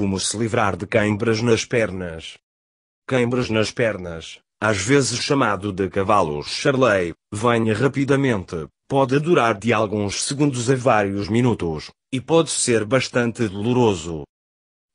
Como se livrar de cãibras nas pernas. Cãibras nas pernas, às vezes chamado de cavalos Charley, venha rapidamente, pode durar de alguns segundos a vários minutos, e pode ser bastante doloroso.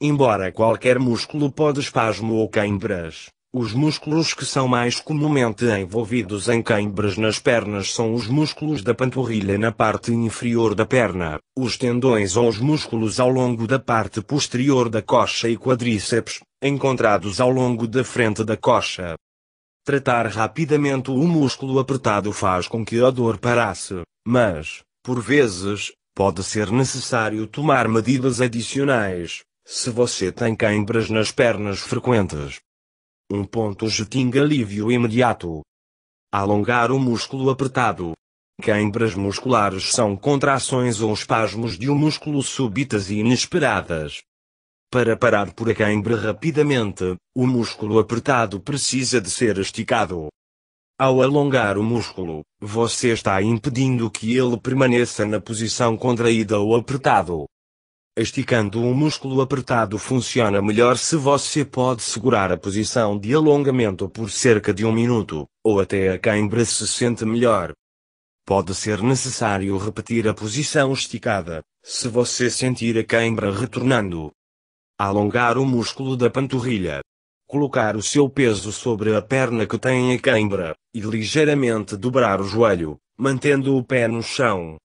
Embora qualquer músculo pode espasmo ou cãibras, os músculos que são mais comumente envolvidos em cãibras nas pernas são os músculos da panturrilha na parte inferior da perna, os tendões ou os músculos ao longo da parte posterior da coxa e quadríceps, encontrados ao longo da frente da coxa. Tratar rapidamente o músculo apertado faz com que a dor parasse, mas, por vezes, pode ser necessário tomar medidas adicionais, se você tem cãibras nas pernas frequentes. Um ponto tinga alívio imediato. Alongar o músculo apertado. Queimbras musculares são contrações ou espasmos de um músculo súbitas e inesperadas. Para parar por a queimbra rapidamente, o músculo apertado precisa de ser esticado. Ao alongar o músculo, você está impedindo que ele permaneça na posição contraída ou apertado. Esticando um músculo apertado funciona melhor se você pode segurar a posição de alongamento por cerca de um minuto, ou até a cãibra se sente melhor. Pode ser necessário repetir a posição esticada, se você sentir a cãibra retornando. Alongar o músculo da panturrilha. Colocar o seu peso sobre a perna que tem a cãibra, e ligeiramente dobrar o joelho, mantendo o pé no chão.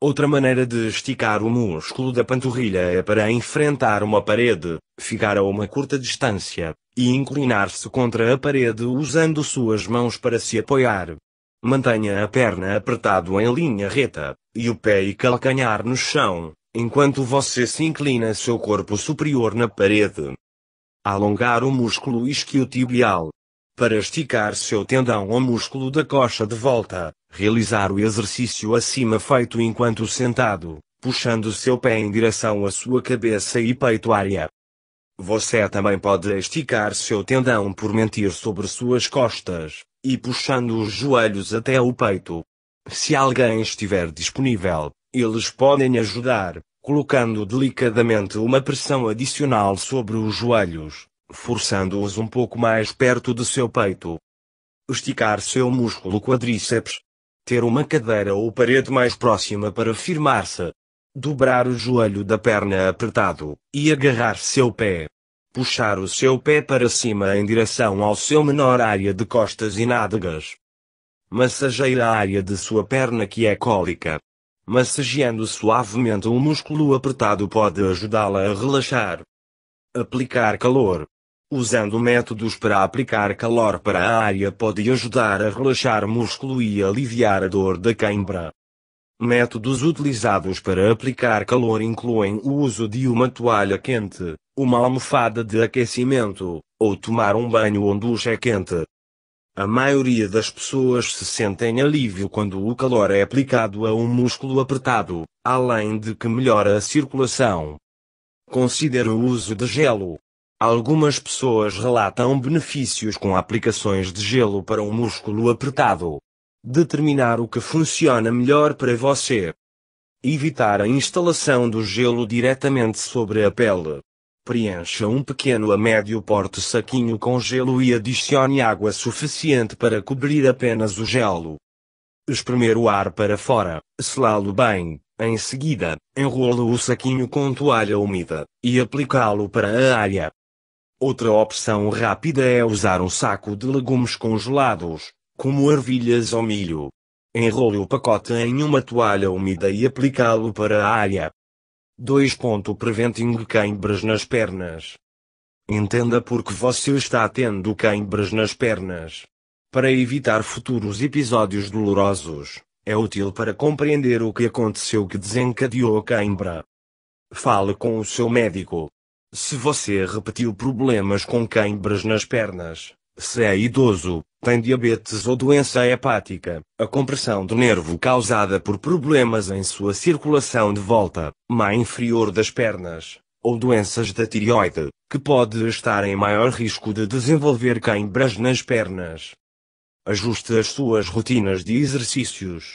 Outra maneira de esticar o músculo da panturrilha é para enfrentar uma parede, ficar a uma curta distância, e inclinar-se contra a parede usando suas mãos para se apoiar. Mantenha a perna apertado em linha reta, e o pé e calcanhar no chão, enquanto você se inclina seu corpo superior na parede. Alongar o músculo isquiotibial. Para esticar seu tendão ou músculo da coxa de volta, realizar o exercício acima feito enquanto sentado, puxando seu pé em direção à sua cabeça e peito área. Você também pode esticar seu tendão por mentir sobre suas costas, e puxando os joelhos até o peito. Se alguém estiver disponível, eles podem ajudar, colocando delicadamente uma pressão adicional sobre os joelhos, forçando-os um pouco mais perto de seu peito. Esticar seu músculo quadríceps, ter uma cadeira ou parede mais próxima para firmar-se, dobrar o joelho da perna apertado e agarrar seu pé, puxar o seu pé para cima em direção ao seu menor área de costas e nádegas. Massageie a área de sua perna que é cólica. Massageando suavemente o um músculo apertado pode ajudá-la a relaxar. Aplicar calor. Usando métodos para aplicar calor para a área pode ajudar a relaxar músculo e aliviar a dor da cãibra. Métodos utilizados para aplicar calor incluem o uso de uma toalha quente, uma almofada de aquecimento, ou tomar um banho onde o é quente. A maioria das pessoas se sentem alívio quando o calor é aplicado a um músculo apertado, além de que melhora a circulação. Considere o uso de gelo, Algumas pessoas relatam benefícios com aplicações de gelo para um músculo apertado. Determinar o que funciona melhor para você. Evitar a instalação do gelo diretamente sobre a pele. Preencha um pequeno a médio porte saquinho com gelo e adicione água suficiente para cobrir apenas o gelo. Espremer o ar para fora, selá-lo bem, em seguida, enrola o saquinho com toalha úmida, e aplicá-lo para a área. Outra opção rápida é usar um saco de legumes congelados, como ervilhas ou milho. Enrole o pacote em uma toalha úmida e aplicá-lo para a área. 2. Preventing queimbras nas pernas. Entenda por que você está tendo queimbras nas pernas. Para evitar futuros episódios dolorosos, é útil para compreender o que aconteceu que desencadeou a queimbra. Fale com o seu médico. Se você repetiu problemas com queimbras nas pernas, se é idoso, tem diabetes ou doença hepática, a compressão do nervo causada por problemas em sua circulação de volta, má inferior das pernas, ou doenças da tireoide, que pode estar em maior risco de desenvolver queimbras nas pernas. Ajuste as suas rotinas de exercícios.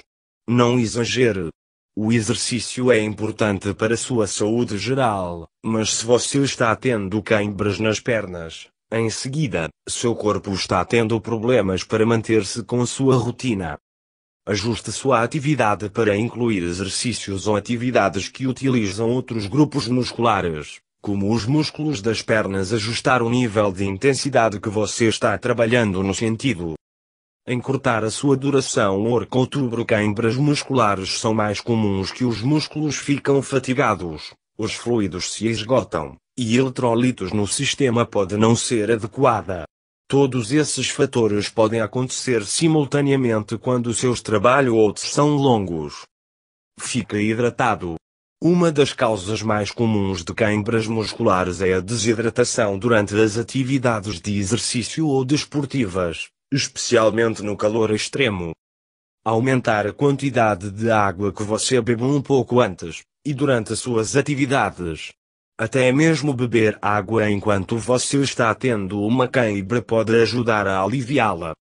Não exagere, o exercício é importante para sua saúde geral, mas se você está tendo queimbras nas pernas, em seguida, seu corpo está tendo problemas para manter-se com sua rotina. Ajuste sua atividade para incluir exercícios ou atividades que utilizam outros grupos musculares, como os músculos das pernas. Ajustar o nível de intensidade que você está trabalhando no sentido encurtar a sua duração or com outubro queimbras musculares são mais comuns que os músculos ficam fatigados, os fluidos se esgotam, e eletrólitos no sistema pode não ser adequada. Todos esses fatores podem acontecer simultaneamente quando seus trabalho ou são longos. Fica hidratado. Uma das causas mais comuns de queimbras musculares é a desidratação durante as atividades de exercício ou desportivas, especialmente no calor extremo. Aumentar a quantidade de água que você bebe um pouco antes e durante as suas atividades. Até mesmo beber água enquanto você está tendo uma cãibra pode ajudar a aliviá-la.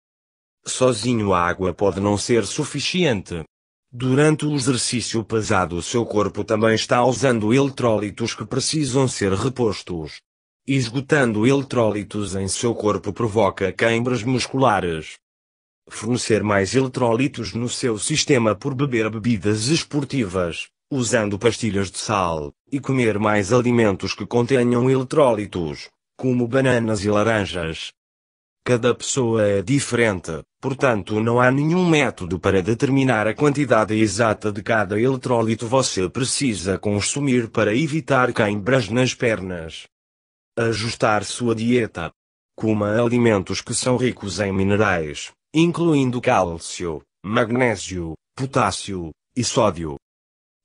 Sozinho a água pode não ser suficiente. Durante o exercício pesado o seu corpo também está usando eletrólitos que precisam ser repostos esgotando eletrólitos em seu corpo provoca queimbras musculares. Fornecer mais eletrólitos no seu sistema por beber bebidas esportivas, usando pastilhas de sal, e comer mais alimentos que contenham eletrólitos, como bananas e laranjas. Cada pessoa é diferente, portanto não há nenhum método para determinar a quantidade exata de cada eletrólito você precisa consumir para evitar queimbras nas pernas. Ajustar sua dieta. Coma alimentos que são ricos em minerais, incluindo cálcio, magnésio, potássio e sódio.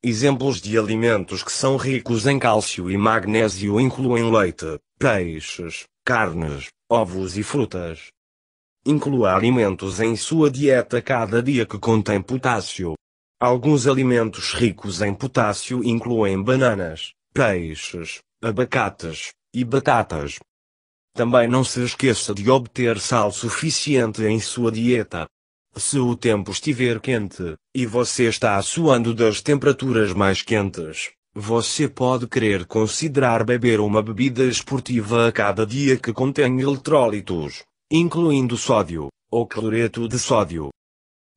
Exemplos de alimentos que são ricos em cálcio e magnésio incluem leite, peixes, carnes, ovos e frutas. Inclua alimentos em sua dieta cada dia que contém potássio. Alguns alimentos ricos em potássio incluem bananas, peixes, abacates, e batatas. Também não se esqueça de obter sal suficiente em sua dieta. Se o tempo estiver quente, e você está suando das temperaturas mais quentes, você pode querer considerar beber uma bebida esportiva a cada dia que contém eletrólitos, incluindo sódio, ou cloreto de sódio.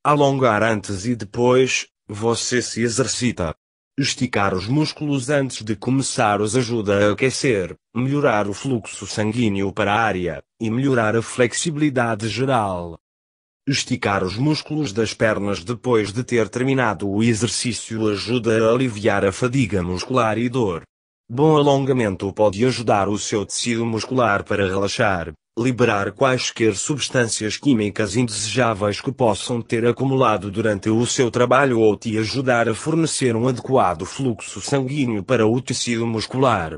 Alongar antes e depois, você se exercita. Esticar os músculos antes de começar os ajuda a aquecer, melhorar o fluxo sanguíneo para a área e melhorar a flexibilidade geral. Esticar os músculos das pernas depois de ter terminado o exercício ajuda a aliviar a fadiga muscular e dor. Bom alongamento pode ajudar o seu tecido muscular para relaxar, liberar quaisquer substâncias químicas indesejáveis que possam ter acumulado durante o seu trabalho ou te ajudar a fornecer um adequado fluxo sanguíneo para o tecido muscular.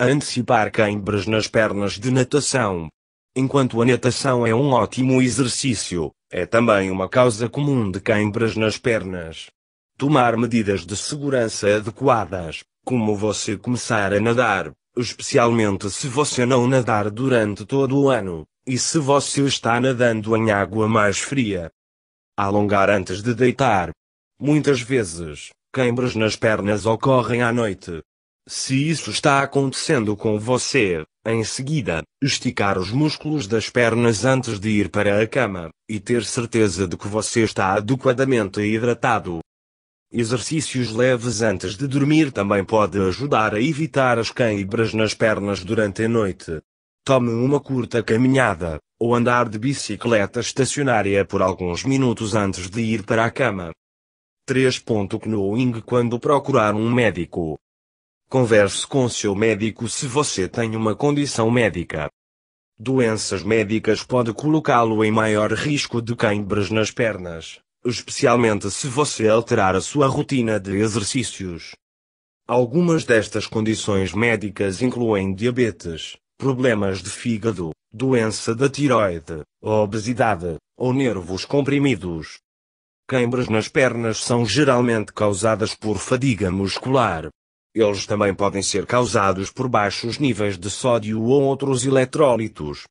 antecipar queimbras nas pernas de natação. Enquanto a natação é um ótimo exercício, é também uma causa comum de queimbras nas pernas. Tomar medidas de segurança adequadas, como você começar a nadar, especialmente se você não nadar durante todo o ano, e se você está nadando em água mais fria. Alongar antes de deitar. Muitas vezes, queimbras nas pernas ocorrem à noite. Se isso está acontecendo com você, em seguida, esticar os músculos das pernas antes de ir para a cama, e ter certeza de que você está adequadamente hidratado. Exercícios leves antes de dormir também pode ajudar a evitar as cãibras nas pernas durante a noite. Tome uma curta caminhada, ou andar de bicicleta estacionária por alguns minutos antes de ir para a cama. 3. Knowing quando procurar um médico. Converse com seu médico se você tem uma condição médica. Doenças médicas pode colocá-lo em maior risco de cãibras nas pernas, especialmente se você alterar a sua rotina de exercícios. Algumas destas condições médicas incluem diabetes, problemas de fígado, doença da tiroide, obesidade, ou nervos comprimidos. Queimbras nas pernas são geralmente causadas por fadiga muscular. Eles também podem ser causados por baixos níveis de sódio ou outros eletrólitos.